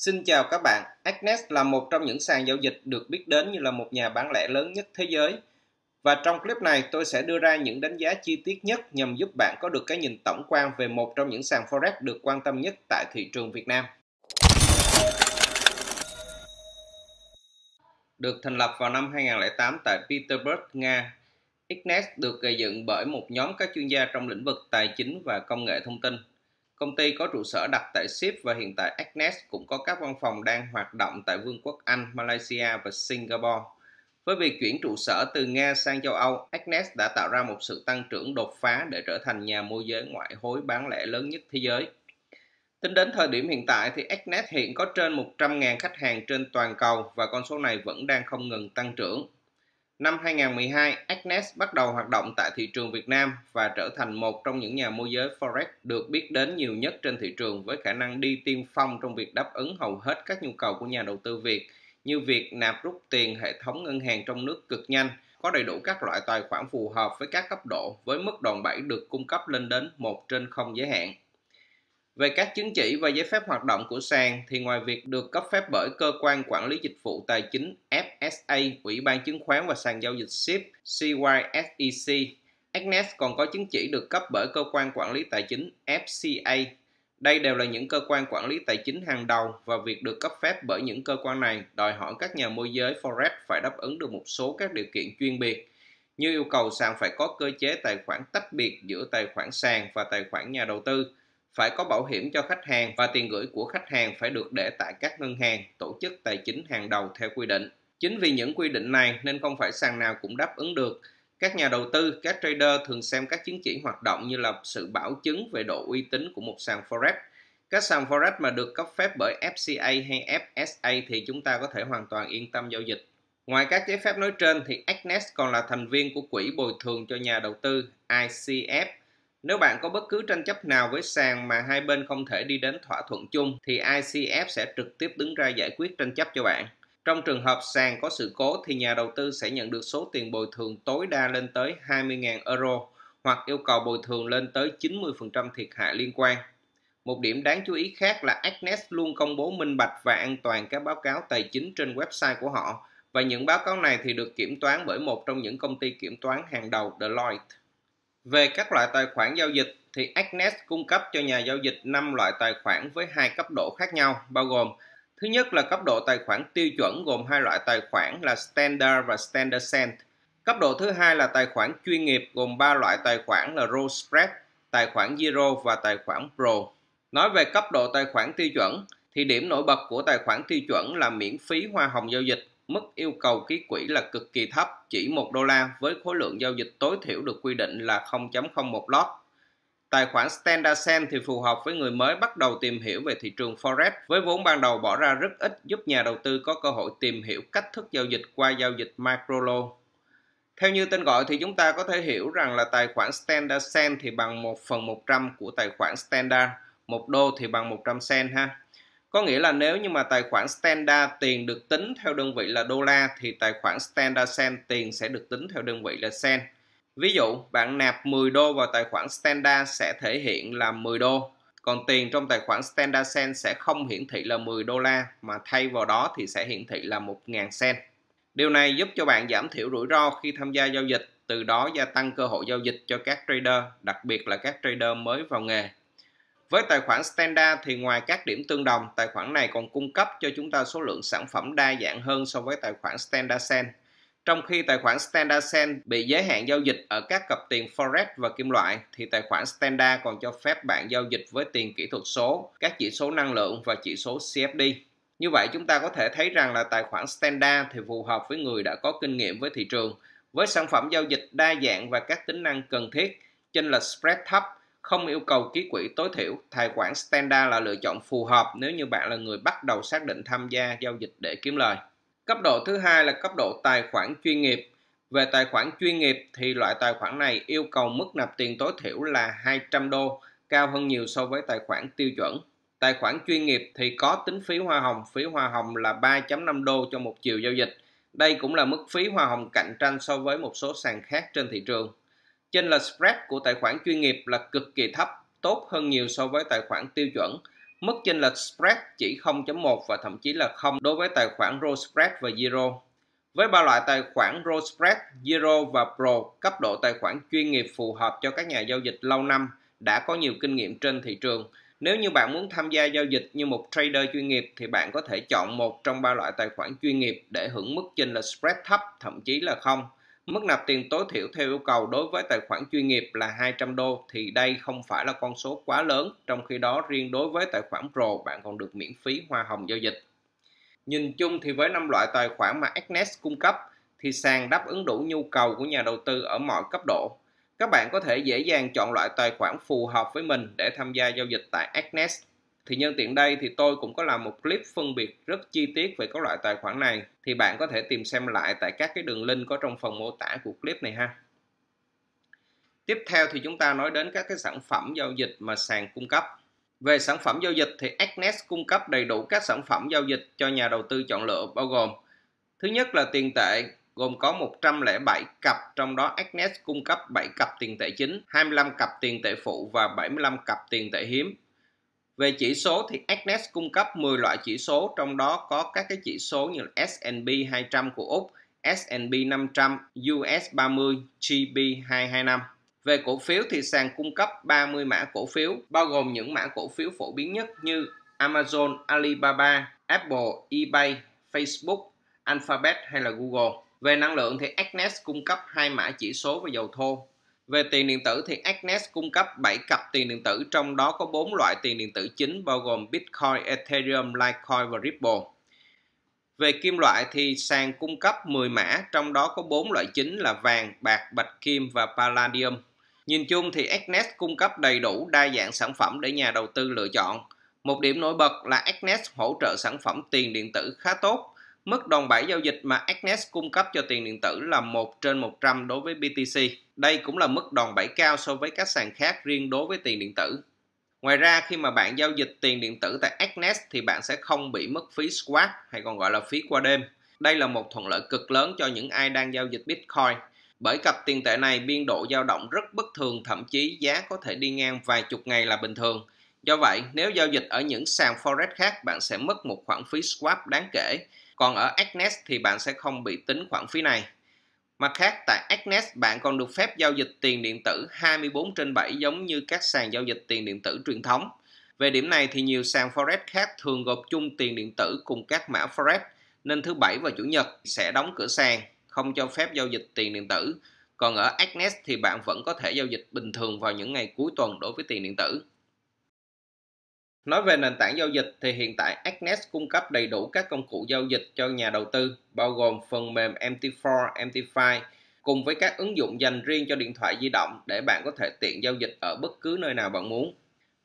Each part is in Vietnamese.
Xin chào các bạn. Agnes là một trong những sàn giao dịch được biết đến như là một nhà bán lẻ lớn nhất thế giới. Và trong clip này tôi sẽ đưa ra những đánh giá chi tiết nhất nhằm giúp bạn có được cái nhìn tổng quan về một trong những sàn forex được quan tâm nhất tại thị trường Việt Nam. Được thành lập vào năm 2008 tại Petersburg, Nga, Ignex được gây dựng bởi một nhóm các chuyên gia trong lĩnh vực tài chính và công nghệ thông tin – Công ty có trụ sở đặt tại Ship và hiện tại Agnes cũng có các văn phòng đang hoạt động tại Vương quốc Anh, Malaysia và Singapore. Với việc chuyển trụ sở từ Nga sang châu Âu, Agnes đã tạo ra một sự tăng trưởng đột phá để trở thành nhà môi giới ngoại hối bán lẻ lớn nhất thế giới. Tính đến thời điểm hiện tại thì Agnes hiện có trên 100.000 khách hàng trên toàn cầu và con số này vẫn đang không ngừng tăng trưởng. Năm 2012, Agnes bắt đầu hoạt động tại thị trường Việt Nam và trở thành một trong những nhà môi giới Forex được biết đến nhiều nhất trên thị trường với khả năng đi tiên phong trong việc đáp ứng hầu hết các nhu cầu của nhà đầu tư Việt như việc nạp rút tiền hệ thống ngân hàng trong nước cực nhanh, có đầy đủ các loại tài khoản phù hợp với các cấp độ với mức đòn bẩy được cung cấp lên đến 1 trên 0 giới hạn. Về các chứng chỉ và giấy phép hoạt động của sàn thì ngoài việc được cấp phép bởi cơ quan quản lý dịch vụ tài chính FSA, Ủy ban chứng khoán và sàn giao dịch SIP CYSEC, Agnes còn có chứng chỉ được cấp bởi cơ quan quản lý tài chính FCA. Đây đều là những cơ quan quản lý tài chính hàng đầu và việc được cấp phép bởi những cơ quan này đòi hỏi các nhà môi giới Forex phải đáp ứng được một số các điều kiện chuyên biệt như yêu cầu sàn phải có cơ chế tài khoản tách biệt giữa tài khoản sàn và tài khoản nhà đầu tư, phải có bảo hiểm cho khách hàng và tiền gửi của khách hàng phải được để tại các ngân hàng, tổ chức tài chính hàng đầu theo quy định. Chính vì những quy định này nên không phải sàn nào cũng đáp ứng được. Các nhà đầu tư, các trader thường xem các chứng chỉ hoạt động như là sự bảo chứng về độ uy tín của một sàn Forex. Các sàn Forex mà được cấp phép bởi FCA hay FSA thì chúng ta có thể hoàn toàn yên tâm giao dịch. Ngoài các giấy phép nói trên thì Agnes còn là thành viên của Quỹ Bồi thường cho nhà đầu tư ICF nếu bạn có bất cứ tranh chấp nào với sàn mà hai bên không thể đi đến thỏa thuận chung thì ICF sẽ trực tiếp đứng ra giải quyết tranh chấp cho bạn. Trong trường hợp sàn có sự cố thì nhà đầu tư sẽ nhận được số tiền bồi thường tối đa lên tới 20.000 euro hoặc yêu cầu bồi thường lên tới 90% thiệt hại liên quan. Một điểm đáng chú ý khác là Agnes luôn công bố minh bạch và an toàn các báo cáo tài chính trên website của họ và những báo cáo này thì được kiểm toán bởi một trong những công ty kiểm toán hàng đầu Deloitte. Về các loại tài khoản giao dịch thì Agnes cung cấp cho nhà giao dịch 5 loại tài khoản với hai cấp độ khác nhau, bao gồm Thứ nhất là cấp độ tài khoản tiêu chuẩn gồm hai loại tài khoản là Standard và Standard Cent. Cấp độ thứ hai là tài khoản chuyên nghiệp gồm ba loại tài khoản là Row Spread, tài khoản Zero và tài khoản Pro. Nói về cấp độ tài khoản tiêu chuẩn thì điểm nổi bật của tài khoản tiêu chuẩn là miễn phí hoa hồng giao dịch mức yêu cầu ký quỹ là cực kỳ thấp, chỉ 1 đô la với khối lượng giao dịch tối thiểu được quy định là 0.01 lot. Tài khoản Standard Sen thì phù hợp với người mới bắt đầu tìm hiểu về thị trường Forex với vốn ban đầu bỏ ra rất ít giúp nhà đầu tư có cơ hội tìm hiểu cách thức giao dịch qua giao dịch micro microlo. Theo như tên gọi thì chúng ta có thể hiểu rằng là tài khoản Standard Sen thì bằng 1 phần 100 của tài khoản Standard, 1 đô thì bằng 100 sen ha. Có nghĩa là nếu như mà tài khoản standard tiền được tính theo đơn vị là đô la thì tài khoản standard sen tiền sẽ được tính theo đơn vị là sen Ví dụ, bạn nạp 10 đô vào tài khoản standard sẽ thể hiện là 10 đô, còn tiền trong tài khoản standard sen sẽ không hiển thị là 10 đô la mà thay vào đó thì sẽ hiển thị là 1.000 sen Điều này giúp cho bạn giảm thiểu rủi ro khi tham gia giao dịch, từ đó gia tăng cơ hội giao dịch cho các trader, đặc biệt là các trader mới vào nghề. Với tài khoản Standard thì ngoài các điểm tương đồng, tài khoản này còn cung cấp cho chúng ta số lượng sản phẩm đa dạng hơn so với tài khoản Standard Sen. Trong khi tài khoản Standard Sen bị giới hạn giao dịch ở các cặp tiền Forex và kim loại, thì tài khoản Standard còn cho phép bạn giao dịch với tiền kỹ thuật số, các chỉ số năng lượng và chỉ số CFD. Như vậy chúng ta có thể thấy rằng là tài khoản Standard thì phù hợp với người đã có kinh nghiệm với thị trường, với sản phẩm giao dịch đa dạng và các tính năng cần thiết, trên là spread thấp không yêu cầu ký quỹ tối thiểu, tài khoản Standard là lựa chọn phù hợp nếu như bạn là người bắt đầu xác định tham gia giao dịch để kiếm lời. Cấp độ thứ hai là cấp độ tài khoản chuyên nghiệp. Về tài khoản chuyên nghiệp thì loại tài khoản này yêu cầu mức nạp tiền tối thiểu là 200 đô, cao hơn nhiều so với tài khoản tiêu chuẩn. Tài khoản chuyên nghiệp thì có tính phí hoa hồng, phí hoa hồng là 3.5 đô cho một chiều giao dịch. Đây cũng là mức phí hoa hồng cạnh tranh so với một số sàn khác trên thị trường cho nên là spread của tài khoản chuyên nghiệp là cực kỳ thấp, tốt hơn nhiều so với tài khoản tiêu chuẩn. Mức chênh lệch spread chỉ 0.1 và thậm chí là 0 đối với tài khoản raw spread và zero. Với ba loại tài khoản raw spread, zero và pro, cấp độ tài khoản chuyên nghiệp phù hợp cho các nhà giao dịch lâu năm đã có nhiều kinh nghiệm trên thị trường. Nếu như bạn muốn tham gia giao dịch như một trader chuyên nghiệp thì bạn có thể chọn một trong ba loại tài khoản chuyên nghiệp để hưởng mức chênh lệch spread thấp, thậm chí là không. Mức nạp tiền tối thiểu theo yêu cầu đối với tài khoản chuyên nghiệp là 200 đô thì đây không phải là con số quá lớn, trong khi đó riêng đối với tài khoản Pro bạn còn được miễn phí hoa hồng giao dịch. Nhìn chung thì với năm loại tài khoản mà Agnes cung cấp thì sàn đáp ứng đủ nhu cầu của nhà đầu tư ở mọi cấp độ. Các bạn có thể dễ dàng chọn loại tài khoản phù hợp với mình để tham gia giao dịch tại Agnes thì nhân tiện đây thì tôi cũng có làm một clip phân biệt rất chi tiết về các loại tài khoản này thì bạn có thể tìm xem lại tại các cái đường link có trong phần mô tả của clip này ha. Tiếp theo thì chúng ta nói đến các cái sản phẩm giao dịch mà sàn cung cấp. Về sản phẩm giao dịch thì Agnes cung cấp đầy đủ các sản phẩm giao dịch cho nhà đầu tư chọn lựa bao gồm Thứ nhất là tiền tệ, gồm có 107 cặp, trong đó Agnes cung cấp 7 cặp tiền tệ chính, 25 cặp tiền tệ phụ và 75 cặp tiền tệ hiếm. Về chỉ số thì Agnes cung cấp 10 loại chỉ số, trong đó có các cái chỉ số như S&P 200 của Úc, S&P 500, US 30, GB225. Về cổ phiếu thì sàn cung cấp 30 mã cổ phiếu, bao gồm những mã cổ phiếu phổ biến nhất như Amazon, Alibaba, Apple, eBay, Facebook, Alphabet hay là Google. Về năng lượng thì Agnes cung cấp hai mã chỉ số về dầu thô về tiền điện tử thì Agnes cung cấp 7 cặp tiền điện tử trong đó có 4 loại tiền điện tử chính bao gồm Bitcoin, Ethereum, Litecoin và Ripple. Về kim loại thì sàn cung cấp 10 mã trong đó có 4 loại chính là vàng, bạc, bạch kim và palladium. Nhìn chung thì Agnes cung cấp đầy đủ đa dạng sản phẩm để nhà đầu tư lựa chọn. Một điểm nổi bật là Agnes hỗ trợ sản phẩm tiền điện tử khá tốt Mức đòn bẩy giao dịch mà Agnes cung cấp cho tiền điện tử là 1 trên 100 đối với BTC. Đây cũng là mức đòn bẩy cao so với các sàn khác riêng đối với tiền điện tử. Ngoài ra, khi mà bạn giao dịch tiền điện tử tại Agnes thì bạn sẽ không bị mất phí squat hay còn gọi là phí qua đêm. Đây là một thuận lợi cực lớn cho những ai đang giao dịch Bitcoin. Bởi cặp tiền tệ này biên độ dao động rất bất thường, thậm chí giá có thể đi ngang vài chục ngày là bình thường. Do vậy, nếu giao dịch ở những sàn forex khác, bạn sẽ mất một khoản phí swap đáng kể. Còn ở Agnes thì bạn sẽ không bị tính khoản phí này. Mặt khác, tại Agnes bạn còn được phép giao dịch tiền điện tử 24 trên 7 giống như các sàn giao dịch tiền điện tử truyền thống. Về điểm này thì nhiều sàn Forex khác thường gộp chung tiền điện tử cùng các mã Forex, nên thứ Bảy và Chủ nhật sẽ đóng cửa sàn, không cho phép giao dịch tiền điện tử. Còn ở Agnes thì bạn vẫn có thể giao dịch bình thường vào những ngày cuối tuần đối với tiền điện tử. Nói về nền tảng giao dịch thì hiện tại Agnes cung cấp đầy đủ các công cụ giao dịch cho nhà đầu tư, bao gồm phần mềm MT4, MT5 cùng với các ứng dụng dành riêng cho điện thoại di động để bạn có thể tiện giao dịch ở bất cứ nơi nào bạn muốn.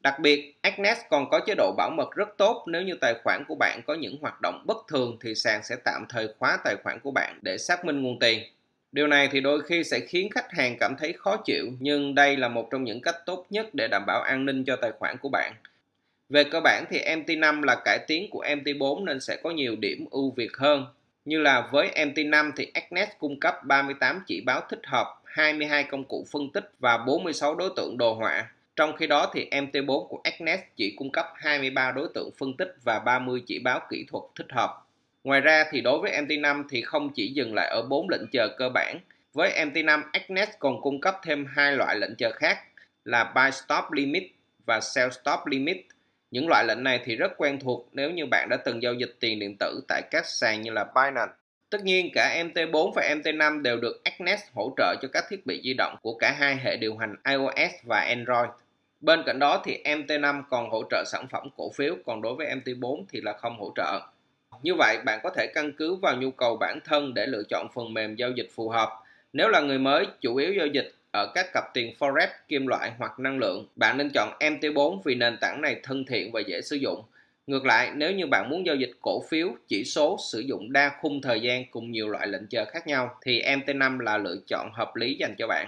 Đặc biệt, Agnes còn có chế độ bảo mật rất tốt nếu như tài khoản của bạn có những hoạt động bất thường thì sàn sẽ tạm thời khóa tài khoản của bạn để xác minh nguồn tiền. Điều này thì đôi khi sẽ khiến khách hàng cảm thấy khó chịu nhưng đây là một trong những cách tốt nhất để đảm bảo an ninh cho tài khoản của bạn – về cơ bản thì MT5 là cải tiến của MT4 nên sẽ có nhiều điểm ưu việt hơn. Như là với MT5 thì Agnes cung cấp 38 chỉ báo thích hợp, 22 công cụ phân tích và 46 đối tượng đồ họa. Trong khi đó thì MT4 của Agnes chỉ cung cấp 23 đối tượng phân tích và 30 chỉ báo kỹ thuật thích hợp. Ngoài ra thì đối với MT5 thì không chỉ dừng lại ở 4 lệnh chờ cơ bản. Với MT5 Agnes còn cung cấp thêm hai loại lệnh chờ khác là Buy Stop Limit và Sell Stop Limit – những loại lệnh này thì rất quen thuộc nếu như bạn đã từng giao dịch tiền điện tử tại các sàn như là Binance. Tất nhiên cả MT4 và MT5 đều được Agnes hỗ trợ cho các thiết bị di động của cả hai hệ điều hành iOS và Android. Bên cạnh đó thì MT5 còn hỗ trợ sản phẩm cổ phiếu, còn đối với MT4 thì là không hỗ trợ. Như vậy, bạn có thể căn cứ vào nhu cầu bản thân để lựa chọn phần mềm giao dịch phù hợp. Nếu là người mới, chủ yếu giao dịch ở các cặp tiền forex kim loại hoặc năng lượng. Bạn nên chọn MT4 vì nền tảng này thân thiện và dễ sử dụng. Ngược lại, nếu như bạn muốn giao dịch cổ phiếu, chỉ số sử dụng đa khung thời gian cùng nhiều loại lệnh chờ khác nhau thì MT5 là lựa chọn hợp lý dành cho bạn.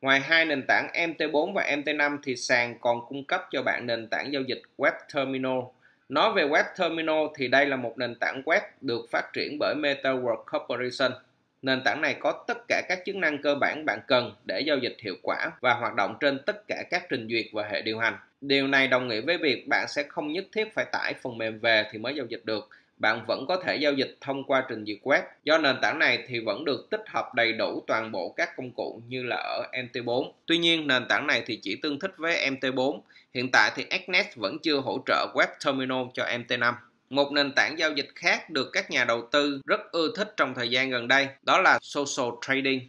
Ngoài hai nền tảng MT4 và MT5 thì sàn còn cung cấp cho bạn nền tảng giao dịch Web Terminal. Nói về Web Terminal thì đây là một nền tảng web được phát triển bởi MetaWorld Corporation Nền tảng này có tất cả các chức năng cơ bản bạn cần để giao dịch hiệu quả và hoạt động trên tất cả các trình duyệt và hệ điều hành. Điều này đồng nghĩa với việc bạn sẽ không nhất thiết phải tải phần mềm về thì mới giao dịch được. Bạn vẫn có thể giao dịch thông qua trình duyệt web. Do nền tảng này thì vẫn được tích hợp đầy đủ toàn bộ các công cụ như là ở MT4. Tuy nhiên, nền tảng này thì chỉ tương thích với MT4. Hiện tại thì Xnet vẫn chưa hỗ trợ web terminal cho MT5. Một nền tảng giao dịch khác được các nhà đầu tư rất ưa thích trong thời gian gần đây đó là social trading.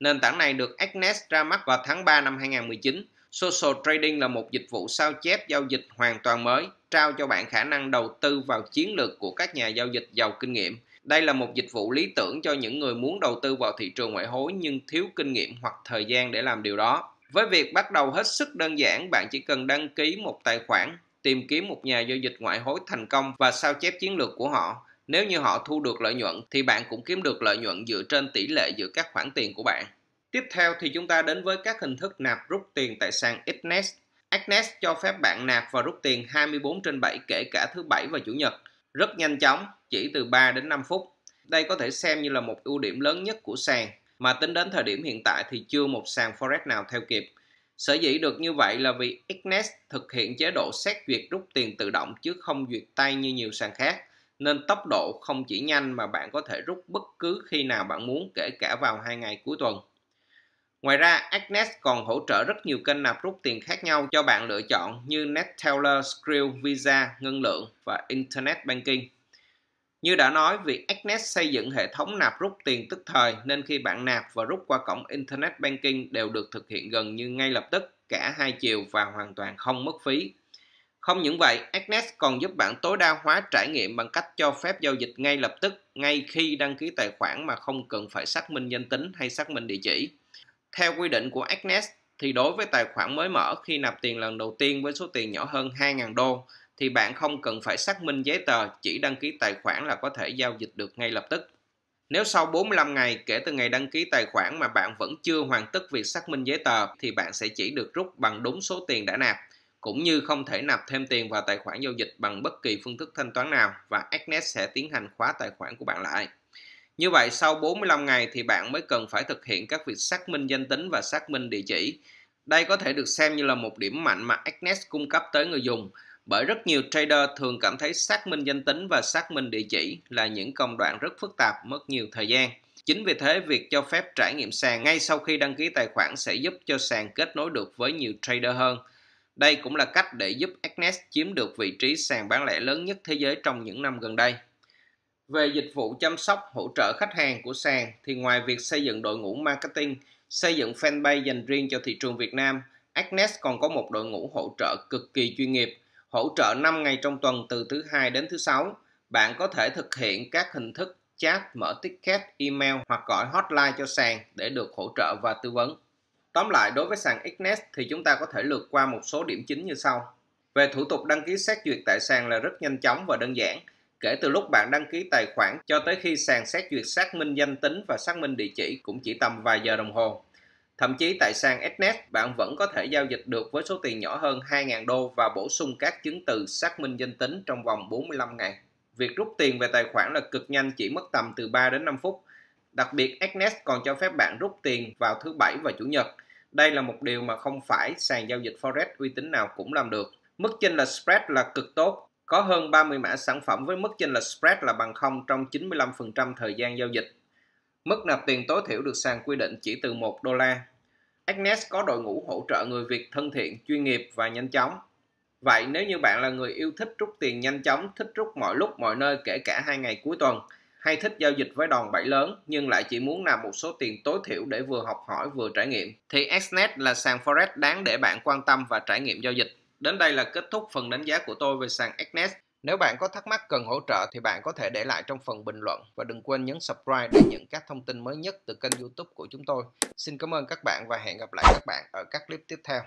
Nền tảng này được Agnes ra mắt vào tháng 3 năm 2019. Social trading là một dịch vụ sao chép giao dịch hoàn toàn mới, trao cho bạn khả năng đầu tư vào chiến lược của các nhà giao dịch giàu kinh nghiệm. Đây là một dịch vụ lý tưởng cho những người muốn đầu tư vào thị trường ngoại hối nhưng thiếu kinh nghiệm hoặc thời gian để làm điều đó. Với việc bắt đầu hết sức đơn giản, bạn chỉ cần đăng ký một tài khoản tìm kiếm một nhà giao dịch ngoại hối thành công và sao chép chiến lược của họ. Nếu như họ thu được lợi nhuận thì bạn cũng kiếm được lợi nhuận dựa trên tỷ lệ giữa các khoản tiền của bạn. Tiếp theo thì chúng ta đến với các hình thức nạp rút tiền tại sàn Xnest Xnest cho phép bạn nạp và rút tiền 24 trên 7 kể cả thứ bảy và chủ nhật. Rất nhanh chóng, chỉ từ 3 đến 5 phút. Đây có thể xem như là một ưu điểm lớn nhất của sàn mà tính đến thời điểm hiện tại thì chưa một sàn forex nào theo kịp. Sở dĩ được như vậy là vì Xnet thực hiện chế độ xét duyệt rút tiền tự động chứ không duyệt tay như nhiều sàn khác, nên tốc độ không chỉ nhanh mà bạn có thể rút bất cứ khi nào bạn muốn kể cả vào hai ngày cuối tuần. Ngoài ra, Agnes còn hỗ trợ rất nhiều kênh nạp rút tiền khác nhau cho bạn lựa chọn như NetTeller, Skrill, Visa, Ngân lượng và Internet Banking. Như đã nói, việc Agnes xây dựng hệ thống nạp rút tiền tức thời nên khi bạn nạp và rút qua cổng Internet Banking đều được thực hiện gần như ngay lập tức, cả hai chiều và hoàn toàn không mất phí. Không những vậy, Agnes còn giúp bạn tối đa hóa trải nghiệm bằng cách cho phép giao dịch ngay lập tức, ngay khi đăng ký tài khoản mà không cần phải xác minh danh tính hay xác minh địa chỉ. Theo quy định của Agnes, thì đối với tài khoản mới mở khi nạp tiền lần đầu tiên với số tiền nhỏ hơn 2.000 đô, thì bạn không cần phải xác minh giấy tờ, chỉ đăng ký tài khoản là có thể giao dịch được ngay lập tức. Nếu sau 45 ngày kể từ ngày đăng ký tài khoản mà bạn vẫn chưa hoàn tất việc xác minh giấy tờ thì bạn sẽ chỉ được rút bằng đúng số tiền đã nạp, cũng như không thể nạp thêm tiền vào tài khoản giao dịch bằng bất kỳ phương thức thanh toán nào và Agnes sẽ tiến hành khóa tài khoản của bạn lại. Như vậy sau 45 ngày thì bạn mới cần phải thực hiện các việc xác minh danh tính và xác minh địa chỉ. Đây có thể được xem như là một điểm mạnh mà Agnes cung cấp tới người dùng bởi rất nhiều trader thường cảm thấy xác minh danh tính và xác minh địa chỉ là những công đoạn rất phức tạp, mất nhiều thời gian. Chính vì thế, việc cho phép trải nghiệm sàn ngay sau khi đăng ký tài khoản sẽ giúp cho sàn kết nối được với nhiều trader hơn. Đây cũng là cách để giúp Agnes chiếm được vị trí sàn bán lẻ lớn nhất thế giới trong những năm gần đây. Về dịch vụ chăm sóc, hỗ trợ khách hàng của sàn thì ngoài việc xây dựng đội ngũ marketing, xây dựng fanpage dành riêng cho thị trường Việt Nam, Agnes còn có một đội ngũ hỗ trợ cực kỳ chuyên nghiệp hỗ trợ 5 ngày trong tuần từ thứ hai đến thứ sáu. Bạn có thể thực hiện các hình thức chat, mở ticket, email hoặc gọi hotline cho sàn để được hỗ trợ và tư vấn. Tóm lại, đối với sàn Xnet thì chúng ta có thể lượt qua một số điểm chính như sau. Về thủ tục đăng ký xét duyệt tại sàn là rất nhanh chóng và đơn giản. Kể từ lúc bạn đăng ký tài khoản cho tới khi sàn xét duyệt xác minh danh tính và xác minh địa chỉ cũng chỉ tầm vài giờ đồng hồ. Thậm chí tại sàn Snet, bạn vẫn có thể giao dịch được với số tiền nhỏ hơn 2.000 đô và bổ sung các chứng từ xác minh danh tính trong vòng 45 ngày. Việc rút tiền về tài khoản là cực nhanh chỉ mất tầm từ 3 đến 5 phút. Đặc biệt, Snet còn cho phép bạn rút tiền vào thứ Bảy và Chủ nhật. Đây là một điều mà không phải sàn giao dịch Forex uy tín nào cũng làm được. Mức chênh lệch spread là cực tốt, có hơn 30 mã sản phẩm với mức chênh lệch spread là bằng 0 trong 95% thời gian giao dịch. Mức nạp tiền tối thiểu được sàn quy định chỉ từ 1 đô la. Agnes có đội ngũ hỗ trợ người Việt thân thiện, chuyên nghiệp và nhanh chóng. Vậy nếu như bạn là người yêu thích rút tiền nhanh chóng, thích rút mọi lúc mọi nơi kể cả hai ngày cuối tuần, hay thích giao dịch với đòn bẩy lớn nhưng lại chỉ muốn nạp một số tiền tối thiểu để vừa học hỏi vừa trải nghiệm thì Xnet là sàn forex đáng để bạn quan tâm và trải nghiệm giao dịch. Đến đây là kết thúc phần đánh giá của tôi về sàn Xnet. Nếu bạn có thắc mắc cần hỗ trợ thì bạn có thể để lại trong phần bình luận và đừng quên nhấn subscribe để nhận các thông tin mới nhất từ kênh youtube của chúng tôi. Xin cảm ơn các bạn và hẹn gặp lại các bạn ở các clip tiếp theo.